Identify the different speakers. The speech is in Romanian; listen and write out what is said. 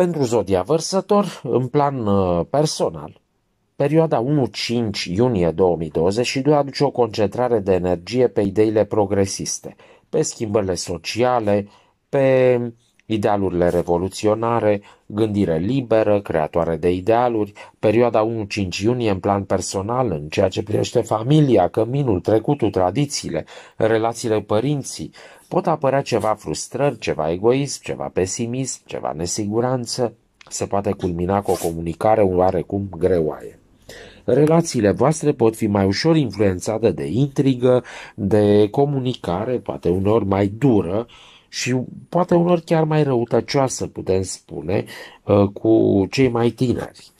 Speaker 1: Pentru zodia vărsător, în plan uh, personal, perioada 1-5 iunie 2022 aduce o concentrare de energie pe ideile progresiste, pe schimbările sociale, pe Idealurile revoluționare, gândire liberă, creatoare de idealuri, perioada 1-5 iunie în plan personal, în ceea ce privește familia, căminul, trecutul, tradițiile, relațiile părinții, pot apărea ceva frustrări, ceva egoism, ceva pesimism, ceva nesiguranță, se poate culmina cu o comunicare oarecum greoaie relațiile voastre pot fi mai ușor influențate de intrigă, de comunicare, poate uneori mai dură, și poate unor chiar mai răutăcioasă, putem spune, uh, cu cei mai tineri.